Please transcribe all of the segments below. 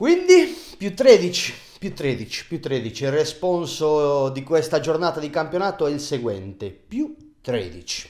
Quindi più 13, più 13, più 13. Il responso di questa giornata di campionato è il seguente, più 13.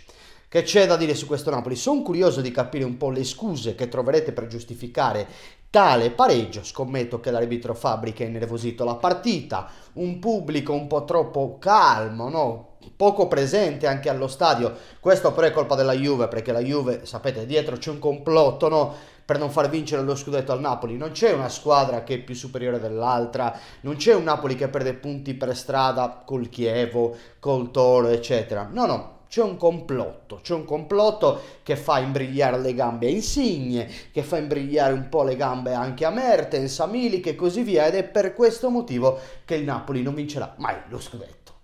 Che c'è da dire su questo Napoli? Sono curioso di capire un po' le scuse che troverete per giustificare tale pareggio. Scommetto che l'arbitro Fabbrica è innervosito la partita, un pubblico un po' troppo calmo, no? poco presente anche allo stadio. Questo però è colpa della Juve, perché la Juve, sapete, dietro c'è un complotto, no? per non far vincere lo scudetto al Napoli. Non c'è una squadra che è più superiore dell'altra, non c'è un Napoli che perde punti per strada col Chievo, col Toro, eccetera. No, no, c'è un complotto, c'è un complotto che fa imbrigliare le gambe a Insigne, che fa imbrigliare un po' le gambe anche a Mertens, a Milik e così via ed è per questo motivo che il Napoli non vincerà mai lo scudetto.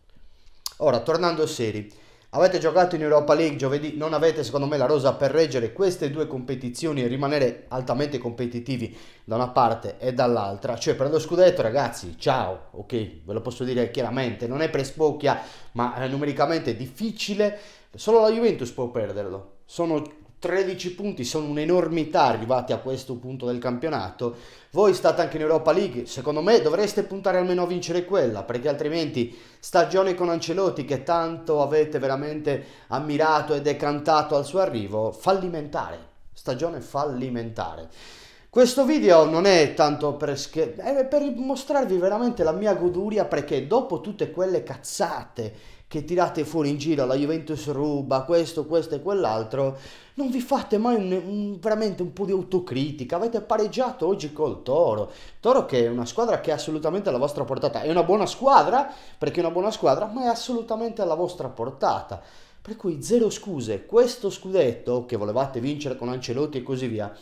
Ora, tornando a seri, Avete giocato in Europa League giovedì, non avete secondo me la rosa per reggere queste due competizioni e rimanere altamente competitivi da una parte e dall'altra. Cioè per lo scudetto ragazzi, ciao, ok, ve lo posso dire chiaramente, non è prespocchia ma eh, è numericamente difficile, solo la Juventus può perderlo. Sono 13 punti sono un'enormità arrivati a questo punto del campionato. Voi state anche in Europa League, secondo me dovreste puntare almeno a vincere quella, perché altrimenti stagione con Ancelotti che tanto avete veramente ammirato e decantato al suo arrivo, fallimentare, stagione fallimentare. Questo video non è tanto per, è per mostrarvi veramente la mia goduria perché dopo tutte quelle cazzate che tirate fuori in giro, la Juventus ruba, questo, questo e quell'altro, non vi fate mai un, un, veramente un po' di autocritica. Avete pareggiato oggi col Toro. Toro che è una squadra che è assolutamente alla vostra portata. È una buona squadra, perché è una buona squadra, ma è assolutamente alla vostra portata. Per cui zero scuse, questo scudetto che volevate vincere con Ancelotti e così via,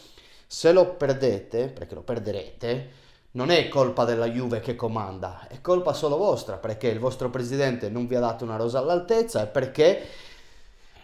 se lo perdete, perché lo perderete, non è colpa della Juve che comanda, è colpa solo vostra, perché il vostro presidente non vi ha dato una rosa all'altezza e perché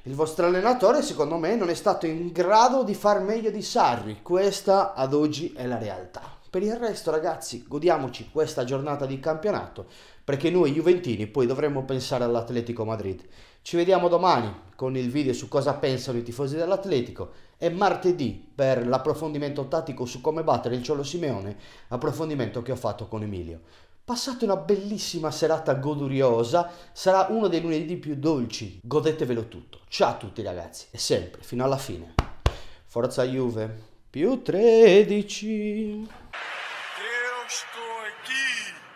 il vostro allenatore, secondo me, non è stato in grado di far meglio di Sarri. Questa ad oggi è la realtà. Per il resto, ragazzi, godiamoci questa giornata di campionato perché noi Juventini poi dovremmo pensare all'Atletico Madrid. Ci vediamo domani con il video su cosa pensano i tifosi dell'Atletico e martedì per l'approfondimento tattico su come battere il Ciolo Simeone, approfondimento che ho fatto con Emilio. Passate una bellissima serata goduriosa, sarà uno dei lunedì più dolci, godetevelo tutto. Ciao a tutti ragazzi e sempre, fino alla fine, forza Juve, più 13. estou aqui.